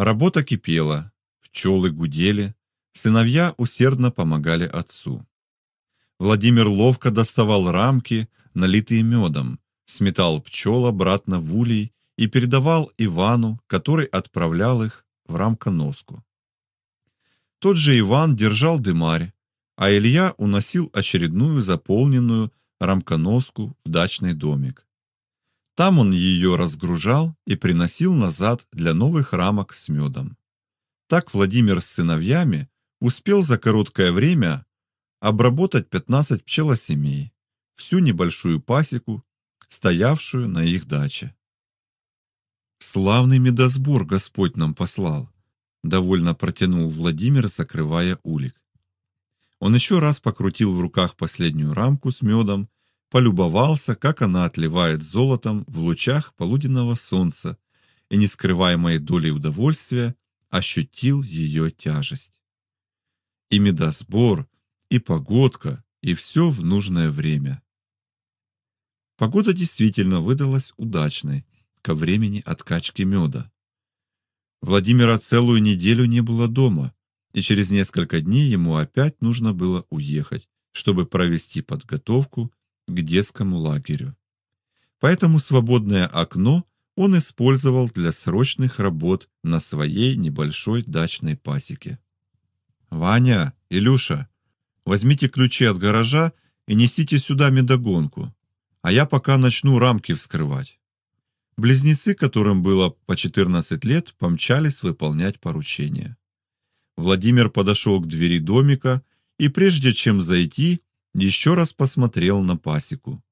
Работа кипела, пчелы гудели, сыновья усердно помогали отцу. Владимир ловко доставал рамки, налитые медом, сметал пчел обратно в улей и передавал Ивану, который отправлял их в рамконоску. Тот же Иван держал дымарь, а Илья уносил очередную заполненную рамконоску в дачный домик. Там он ее разгружал и приносил назад для новых рамок с медом. Так Владимир с сыновьями успел за короткое время обработать 15 пчелосемей, всю небольшую пасеку, стоявшую на их даче. «Славный медосбор Господь нам послал», — довольно протянул Владимир, закрывая улик. Он еще раз покрутил в руках последнюю рамку с медом полюбовался, как она отливает золотом в лучах полуденного солнца, и нескрываемой долей удовольствия ощутил ее тяжесть. И медосбор, и погодка, и все в нужное время. Погода действительно выдалась удачной ко времени откачки меда. Владимира целую неделю не было дома, и через несколько дней ему опять нужно было уехать, чтобы провести подготовку к детскому лагерю. Поэтому свободное окно он использовал для срочных работ на своей небольшой дачной пасеке. Ваня, Илюша, возьмите ключи от гаража и несите сюда медогонку, а я пока начну рамки вскрывать. Близнецы, которым было по 14 лет, помчались выполнять поручение. Владимир подошел к двери домика и прежде чем зайти, еще раз посмотрел на пасеку.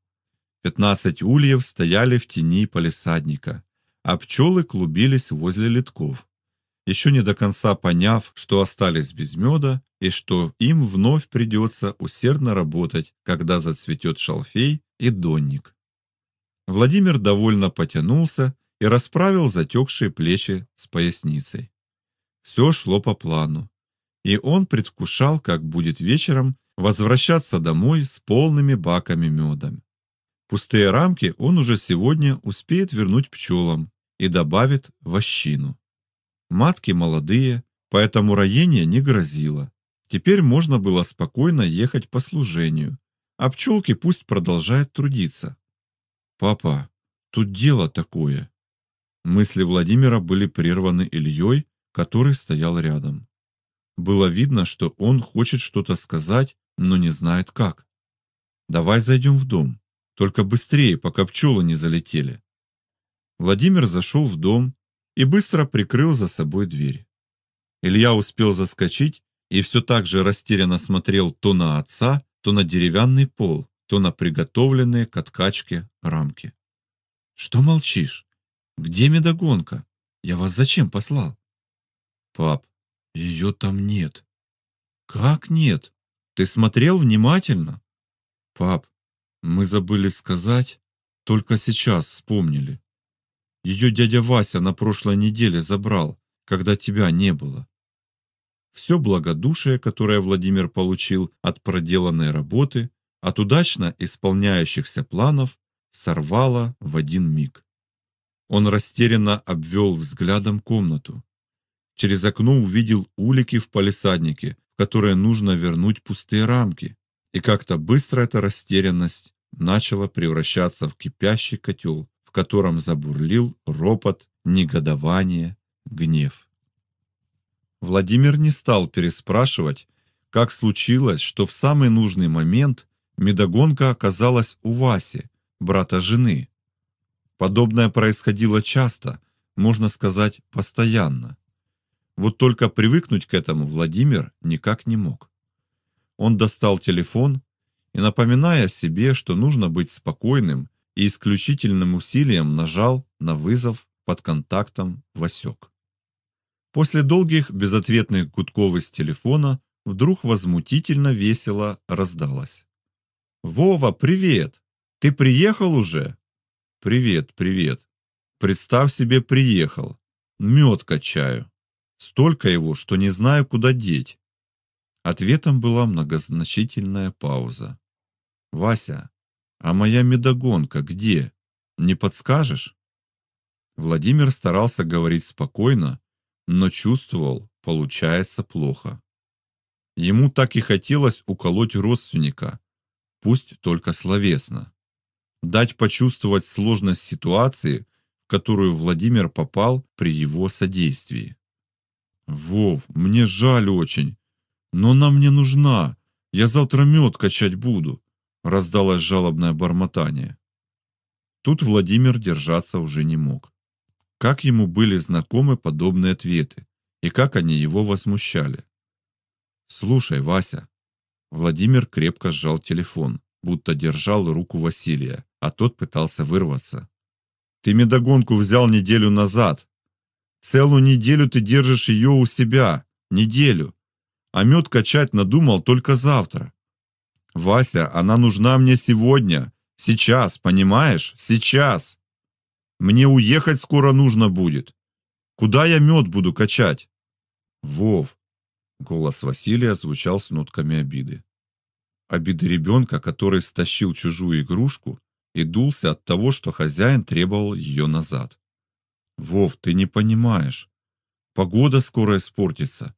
Пятнадцать ульев стояли в тени полисадника, а пчелы клубились возле литков. Еще не до конца поняв, что остались без меда и что им вновь придется усердно работать, когда зацветет шалфей и донник. Владимир довольно потянулся и расправил затекшие плечи с поясницей. Все шло по плану, и он предвкушал, как будет вечером возвращаться домой с полными баками меда. Пустые рамки он уже сегодня успеет вернуть пчелам и добавит вощину. Матки молодые, поэтому роение не грозило. Теперь можно было спокойно ехать по служению, а пчелки пусть продолжают трудиться. «Папа, тут дело такое». Мысли Владимира были прерваны Ильей, который стоял рядом. Было видно, что он хочет что-то сказать, но не знает как. Давай зайдем в дом, только быстрее, пока пчелы не залетели. Владимир зашел в дом и быстро прикрыл за собой дверь. Илья успел заскочить и все так же растерянно смотрел то на отца, то на деревянный пол, то на приготовленные к откачке рамки. Что молчишь? Где медогонка? Я вас зачем послал? Пап, ее там нет. Как нет? Ты смотрел внимательно? Пап, мы забыли сказать, только сейчас вспомнили. Ее дядя Вася на прошлой неделе забрал, когда тебя не было. Все благодушие, которое Владимир получил от проделанной работы, от удачно исполняющихся планов, сорвало в один миг. Он растерянно обвел взглядом комнату. Через окно увидел улики в палисаднике, которое нужно вернуть пустые рамки. И как-то быстро эта растерянность начала превращаться в кипящий котел, в котором забурлил ропот, негодование, гнев. Владимир не стал переспрашивать, как случилось, что в самый нужный момент медогонка оказалась у Васи, брата жены. Подобное происходило часто, можно сказать, постоянно. Вот только привыкнуть к этому Владимир никак не мог. Он достал телефон и, напоминая себе, что нужно быть спокойным, и исключительным усилием нажал на вызов под контактом Васек. После долгих безответных гудков из телефона вдруг возмутительно весело раздалось. «Вова, привет! Ты приехал уже?» «Привет, привет. Представь себе, приехал. Мед качаю». Столько его, что не знаю, куда деть. Ответом была многозначительная пауза. Вася, а моя медогонка где? Не подскажешь? Владимир старался говорить спокойно, но чувствовал, получается плохо. Ему так и хотелось уколоть родственника, пусть только словесно. Дать почувствовать сложность ситуации, в которую Владимир попал при его содействии. Вов, мне жаль очень, но она мне нужна. Я завтра мед качать буду, раздалось жалобное бормотание. Тут Владимир держаться уже не мог. Как ему были знакомы подобные ответы, и как они его возмущали. Слушай, Вася, Владимир крепко сжал телефон, будто держал руку Василия, а тот пытался вырваться. Ты медогонку взял неделю назад, Целую неделю ты держишь ее у себя. Неделю. А мед качать надумал только завтра. Вася, она нужна мне сегодня. Сейчас, понимаешь? Сейчас. Мне уехать скоро нужно будет. Куда я мед буду качать? Вов. Голос Василия звучал с нотками обиды. Обиды ребенка, который стащил чужую игрушку и дулся от того, что хозяин требовал ее назад. Вов, ты не понимаешь. Погода скоро испортится,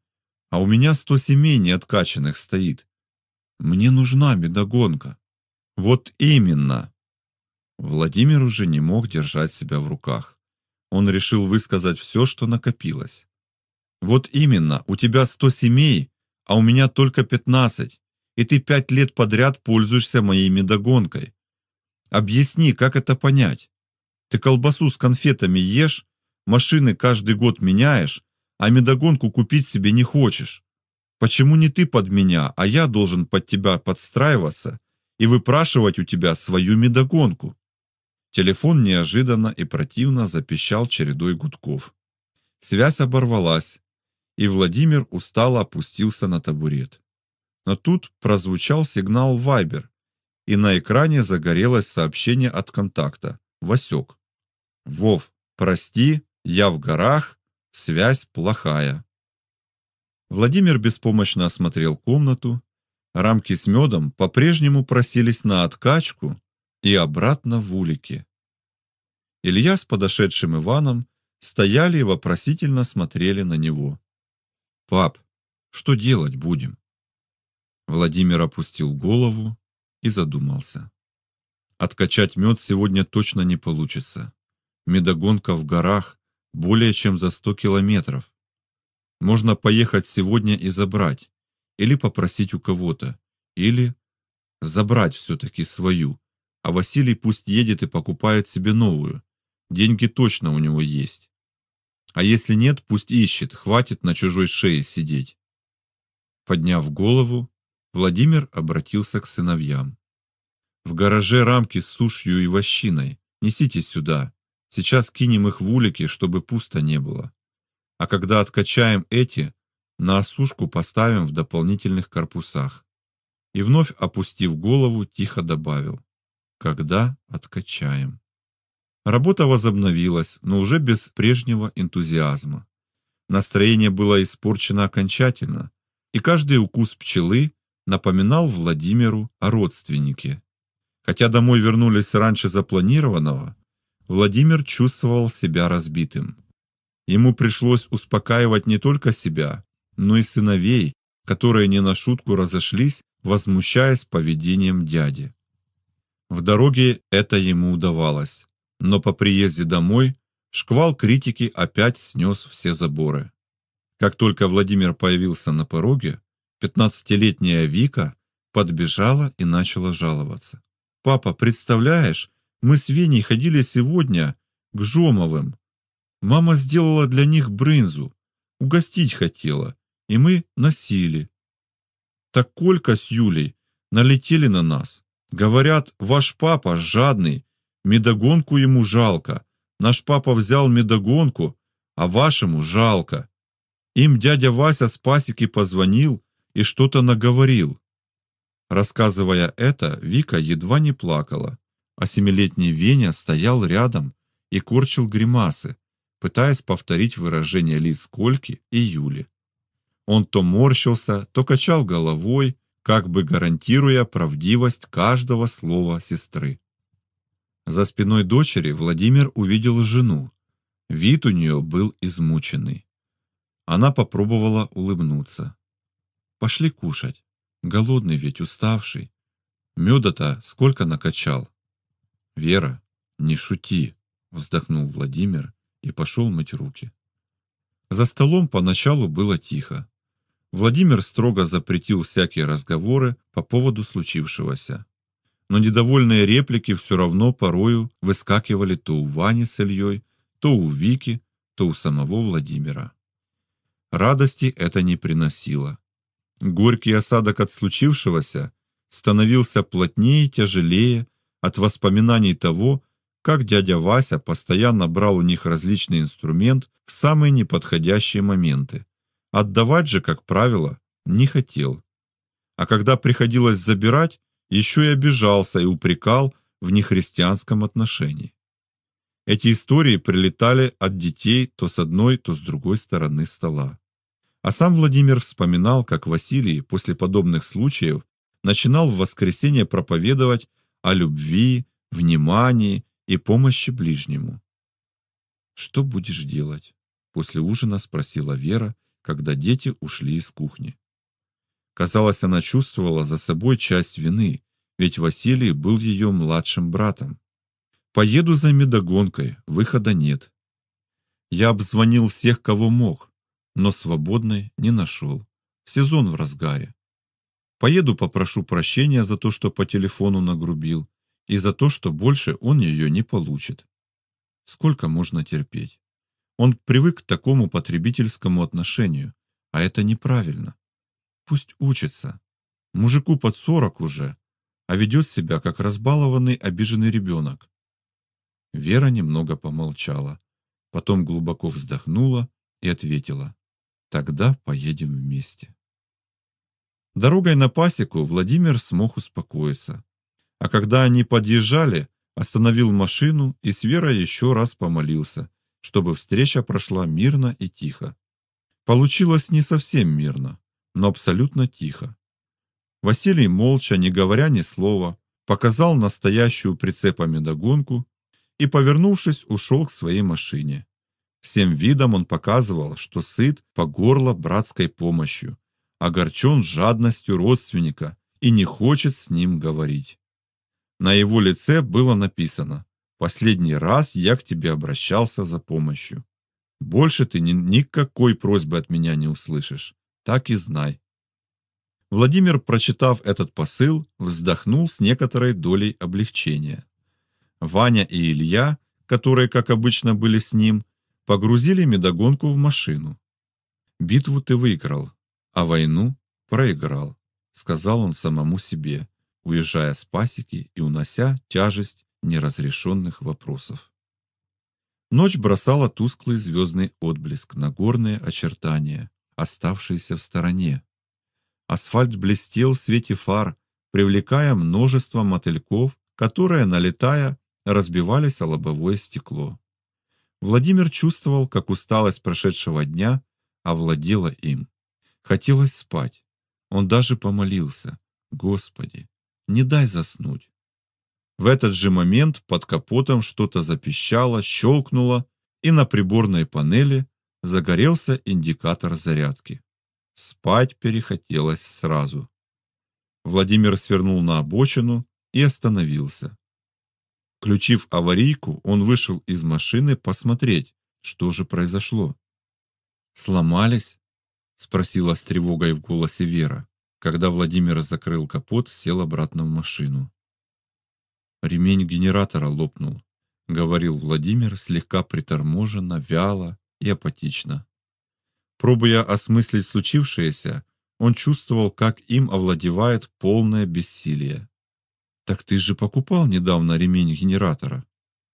а у меня сто семей неоткачанных стоит. Мне нужна медогонка. Вот именно. Владимир уже не мог держать себя в руках. Он решил высказать все, что накопилось. Вот именно, у тебя сто семей, а у меня только пятнадцать, и ты пять лет подряд пользуешься моей медогонкой. Объясни, как это понять? Ты колбасу с конфетами ешь машины каждый год меняешь, а медогонку купить себе не хочешь. Почему не ты под меня, а я должен под тебя подстраиваться и выпрашивать у тебя свою медогонку? Телефон неожиданно и противно запищал чередой гудков. Связь оборвалась, и Владимир устало опустился на табурет. Но тут прозвучал сигнал Viber, и на экране загорелось сообщение от контакта. Васек. Вов, прости, я в горах, связь плохая. Владимир беспомощно осмотрел комнату. Рамки с медом по-прежнему просились на откачку и обратно в улики. Илья с подошедшим Иваном стояли и вопросительно смотрели на него. Пап, что делать будем? Владимир опустил голову и задумался. Откачать мед сегодня точно не получится. Медогонка в горах, более чем за 100 километров. Можно поехать сегодня и забрать, или попросить у кого-то, или забрать все-таки свою, а Василий пусть едет и покупает себе новую. Деньги точно у него есть. А если нет, пусть ищет, хватит на чужой шее сидеть. Подняв голову, Владимир обратился к сыновьям. В гараже рамки с сушью и вощиной. Несите сюда. Сейчас кинем их в улики, чтобы пусто не было. А когда откачаем эти, на осушку поставим в дополнительных корпусах. И вновь опустив голову, тихо добавил: когда откачаем. Работа возобновилась, но уже без прежнего энтузиазма. Настроение было испорчено окончательно, и каждый укус пчелы напоминал Владимиру о родственнике. Хотя домой вернулись раньше запланированного, Владимир чувствовал себя разбитым. Ему пришлось успокаивать не только себя, но и сыновей, которые не на шутку разошлись, возмущаясь поведением дяди. В дороге это ему удавалось, но по приезде домой шквал критики опять снес все заборы. Как только Владимир появился на пороге, 15-летняя Вика подбежала и начала жаловаться. «Папа, представляешь, мы с Веней ходили сегодня к Жомовым. Мама сделала для них брынзу. Угостить хотела. И мы носили. Так Колька с Юлей налетели на нас. Говорят, ваш папа жадный. Медогонку ему жалко. Наш папа взял медогонку, а вашему жалко. Им дядя Вася с пасеки позвонил и что-то наговорил. Рассказывая это, Вика едва не плакала а семилетний Веня стоял рядом и корчил гримасы, пытаясь повторить выражение лиц Кольки и Юли. Он то морщился, то качал головой, как бы гарантируя правдивость каждого слова сестры. За спиной дочери Владимир увидел жену. Вид у нее был измученный. Она попробовала улыбнуться. Пошли кушать. Голодный ведь, уставший. Меда-то сколько накачал. Вера, не шути, вздохнул Владимир и пошел мыть руки. За столом поначалу было тихо. Владимир строго запретил всякие разговоры по поводу случившегося. Но недовольные реплики все равно порою выскакивали то у Вани с Ильей, то у Вики, то у самого Владимира. Радости это не приносило. Горький осадок от случившегося становился плотнее и тяжелее от воспоминаний того, как дядя Вася постоянно брал у них различный инструмент в самые неподходящие моменты. Отдавать же, как правило, не хотел. А когда приходилось забирать, еще и обижался и упрекал в нехристианском отношении. Эти истории прилетали от детей то с одной, то с другой стороны стола. А сам Владимир вспоминал, как Василий после подобных случаев начинал в воскресенье проповедовать о любви, внимании и помощи ближнему. «Что будешь делать?» – после ужина спросила Вера, когда дети ушли из кухни. Казалось, она чувствовала за собой часть вины, ведь Василий был ее младшим братом. «Поеду за медогонкой, выхода нет». Я обзвонил всех, кого мог, но свободной не нашел. Сезон в разгаре. Поеду попрошу прощения за то, что по телефону нагрубил, и за то, что больше он ее не получит. Сколько можно терпеть? Он привык к такому потребительскому отношению, а это неправильно. Пусть учится. Мужику под сорок уже, а ведет себя как разбалованный обиженный ребенок. Вера немного помолчала, потом глубоко вздохнула и ответила: "Тогда поедем вместе". Дорогой на пасеку Владимир смог успокоиться. А когда они подъезжали, остановил машину и с Верой еще раз помолился, чтобы встреча прошла мирно и тихо. Получилось не совсем мирно, но абсолютно тихо. Василий молча, не говоря ни слова, показал настоящую прицепами догонку и, повернувшись, ушел к своей машине. Всем видом он показывал, что сыт по горло братской помощью, огорчен жадностью родственника и не хочет с ним говорить. На его лице было написано «Последний раз я к тебе обращался за помощью. Больше ты ни, никакой просьбы от меня не услышишь. Так и знай». Владимир, прочитав этот посыл, вздохнул с некоторой долей облегчения. Ваня и Илья, которые, как обычно, были с ним, погрузили медогонку в машину. «Битву ты выиграл», а войну проиграл, сказал он самому себе, уезжая с пасеки и унося тяжесть неразрешенных вопросов. Ночь бросала тусклый звездный отблеск на горные очертания, оставшиеся в стороне. Асфальт блестел в свете фар, привлекая множество мотыльков, которые, налетая, разбивались о лобовое стекло. Владимир чувствовал, как усталость прошедшего дня овладела им. Хотелось спать. Он даже помолился. «Господи, не дай заснуть». В этот же момент под капотом что-то запищало, щелкнуло, и на приборной панели загорелся индикатор зарядки. Спать перехотелось сразу. Владимир свернул на обочину и остановился. Включив аварийку, он вышел из машины посмотреть, что же произошло. Сломались? спросила с тревогой в голосе Вера, когда Владимир закрыл капот, сел обратно в машину. Ремень генератора лопнул, говорил Владимир слегка приторможенно, вяло и апатично. Пробуя осмыслить случившееся, он чувствовал, как им овладевает полное бессилие. Так ты же покупал недавно ремень генератора.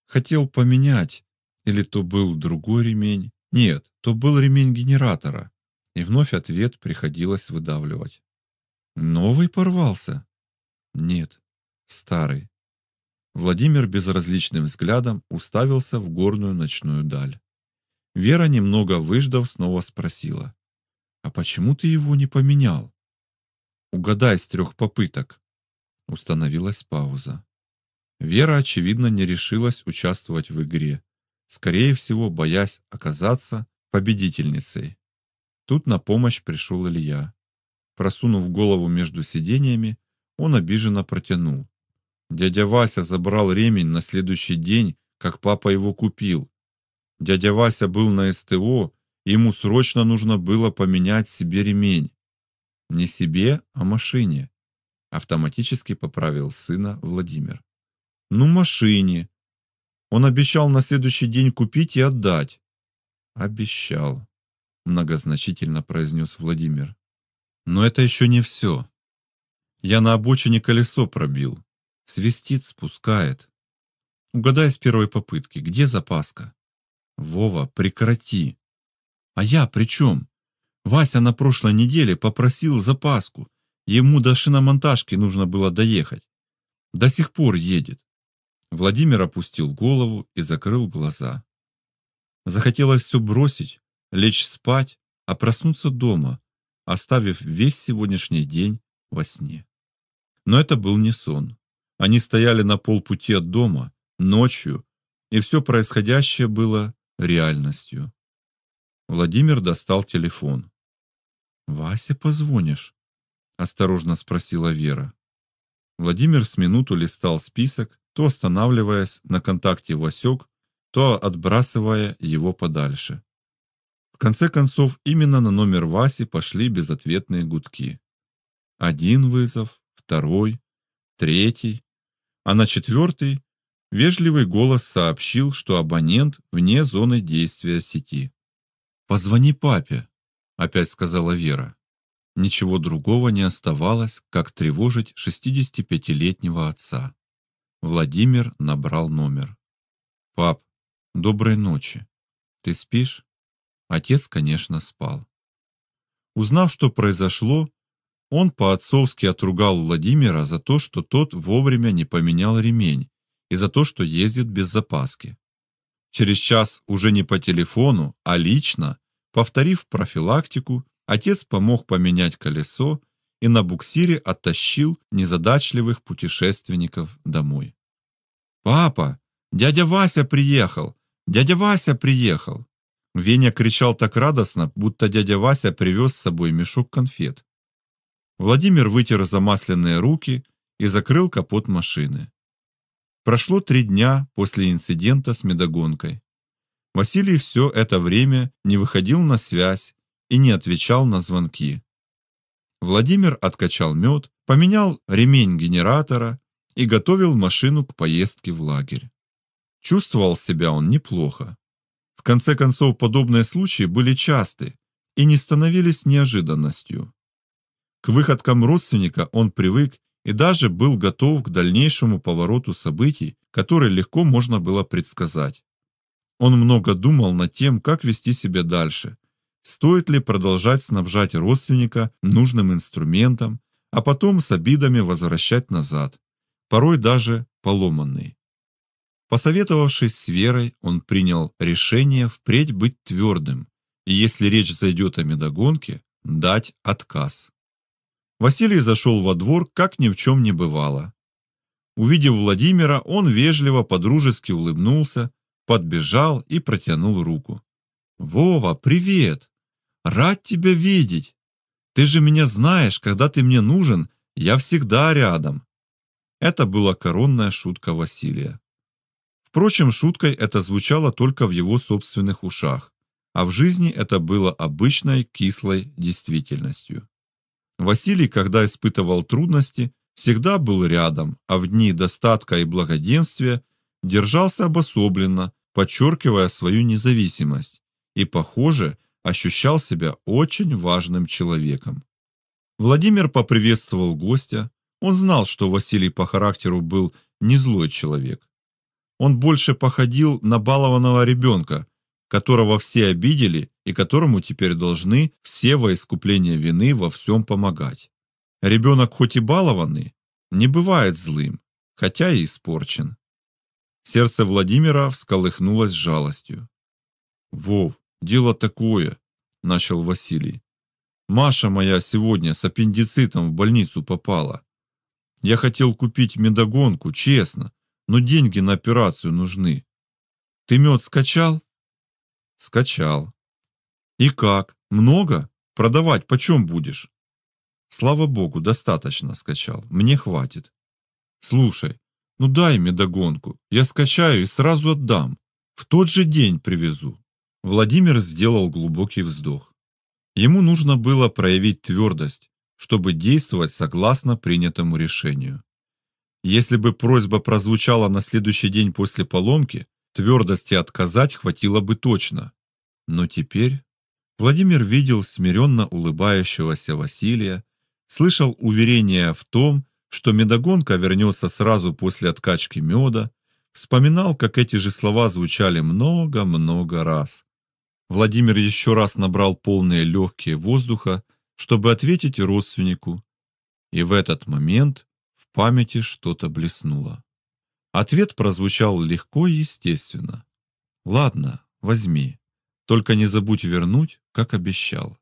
Хотел поменять, или то был другой ремень? Нет, то был ремень генератора. И вновь ответ приходилось выдавливать. Новый порвался? Нет, старый. Владимир безразличным взглядом уставился в горную ночную даль. Вера, немного выждав, снова спросила: "А почему ты его не поменял?" "Угадай с трех попыток". Установилась пауза. Вера очевидно не решилась участвовать в игре, скорее всего, боясь оказаться победительницей. Тут на помощь пришел Илья. Просунув голову между сиденьями, он обиженно протянул. Дядя Вася забрал ремень на следующий день, как папа его купил. Дядя Вася был на СТО, и ему срочно нужно было поменять себе ремень. Не себе, а машине. Автоматически поправил сына Владимир. Ну, машине. Он обещал на следующий день купить и отдать. Обещал многозначительно произнес Владимир. Но это еще не все. Я на обочине колесо пробил. Свистит, спускает. Угадай с первой попытки, где запаска? Вова, прекрати. А я при чем? Вася на прошлой неделе попросил запаску. Ему до шиномонтажки нужно было доехать. До сих пор едет. Владимир опустил голову и закрыл глаза. Захотелось все бросить, лечь спать, а проснуться дома, оставив весь сегодняшний день во сне. Но это был не сон. Они стояли на полпути от дома, ночью, и все происходящее было реальностью. Владимир достал телефон. «Вася, позвонишь?» – осторожно спросила Вера. Владимир с минуту листал список, то останавливаясь на контакте Васек, то отбрасывая его подальше. В конце концов, именно на номер Васи пошли безответные гудки. Один вызов, второй, третий, а на четвертый вежливый голос сообщил, что абонент вне зоны действия сети. «Позвони папе», — опять сказала Вера. Ничего другого не оставалось, как тревожить 65-летнего отца. Владимир набрал номер. «Пап, доброй ночи. Ты спишь?» Отец, конечно, спал. Узнав, что произошло, он по-отцовски отругал Владимира за то, что тот вовремя не поменял ремень, и за то, что ездит без запаски. Через час уже не по телефону, а лично, повторив профилактику, отец помог поменять колесо и на буксире оттащил незадачливых путешественников домой. «Папа, дядя Вася приехал! Дядя Вася приехал!» Веня кричал так радостно, будто дядя Вася привез с собой мешок конфет. Владимир вытер замасленные руки и закрыл капот машины. Прошло три дня после инцидента с медогонкой. Василий все это время не выходил на связь и не отвечал на звонки. Владимир откачал мед, поменял ремень генератора и готовил машину к поездке в лагерь. Чувствовал себя он неплохо конце концов, подобные случаи были часты и не становились неожиданностью. К выходкам родственника он привык и даже был готов к дальнейшему повороту событий, который легко можно было предсказать. Он много думал над тем, как вести себя дальше, стоит ли продолжать снабжать родственника нужным инструментом, а потом с обидами возвращать назад, порой даже поломанный. Посоветовавшись с Верой, он принял решение впредь быть твердым, и если речь зайдет о медогонке, дать отказ. Василий зашел во двор, как ни в чем не бывало. Увидев Владимира, он вежливо, подружески улыбнулся, подбежал и протянул руку. «Вова, привет! Рад тебя видеть! Ты же меня знаешь, когда ты мне нужен, я всегда рядом!» Это была коронная шутка Василия. Впрочем, шуткой это звучало только в его собственных ушах, а в жизни это было обычной кислой действительностью. Василий, когда испытывал трудности, всегда был рядом, а в дни достатка и благоденствия держался обособленно, подчеркивая свою независимость, и, похоже, ощущал себя очень важным человеком. Владимир поприветствовал гостя. Он знал, что Василий по характеру был не злой человек, он больше походил на балованного ребенка, которого все обидели и которому теперь должны все во искупление вины во всем помогать. Ребенок хоть и балованный, не бывает злым, хотя и испорчен. Сердце Владимира всколыхнулось жалостью. «Вов, дело такое», – начал Василий. «Маша моя сегодня с аппендицитом в больницу попала. Я хотел купить медогонку, честно, но деньги на операцию нужны. Ты мед скачал? Скачал. И как? Много? Продавать почем будешь? Слава богу, достаточно скачал. Мне хватит. Слушай, ну дай медогонку. Я скачаю и сразу отдам. В тот же день привезу. Владимир сделал глубокий вздох. Ему нужно было проявить твердость, чтобы действовать согласно принятому решению. Если бы просьба прозвучала на следующий день после поломки, твердости отказать хватило бы точно. Но теперь Владимир видел смиренно улыбающегося Василия, слышал уверение в том, что медогонка вернется сразу после откачки меда, вспоминал, как эти же слова звучали много-много раз. Владимир еще раз набрал полные легкие воздуха, чтобы ответить родственнику. И в этот момент памяти что-то блеснуло. Ответ прозвучал легко и естественно. «Ладно, возьми. Только не забудь вернуть, как обещал».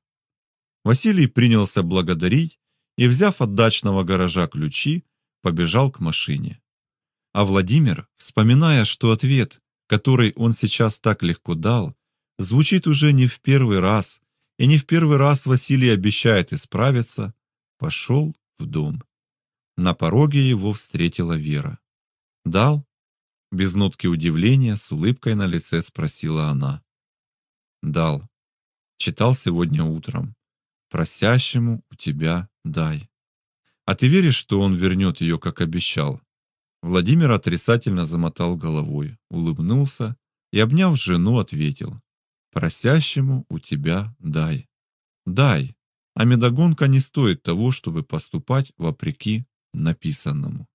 Василий принялся благодарить и, взяв от дачного гаража ключи, побежал к машине. А Владимир, вспоминая, что ответ, который он сейчас так легко дал, звучит уже не в первый раз, и не в первый раз Василий обещает исправиться, пошел в дом. На пороге его встретила Вера. "Дал?" без нотки удивления с улыбкой на лице спросила она. "Дал. Читал сегодня утром. Просящему у тебя дай". А ты веришь, что он вернет ее, как обещал? Владимир отрицательно замотал головой, улыбнулся и, обняв жену, ответил: "Просящему у тебя дай. Дай. А медогонка не стоит того, чтобы поступать вопреки написанному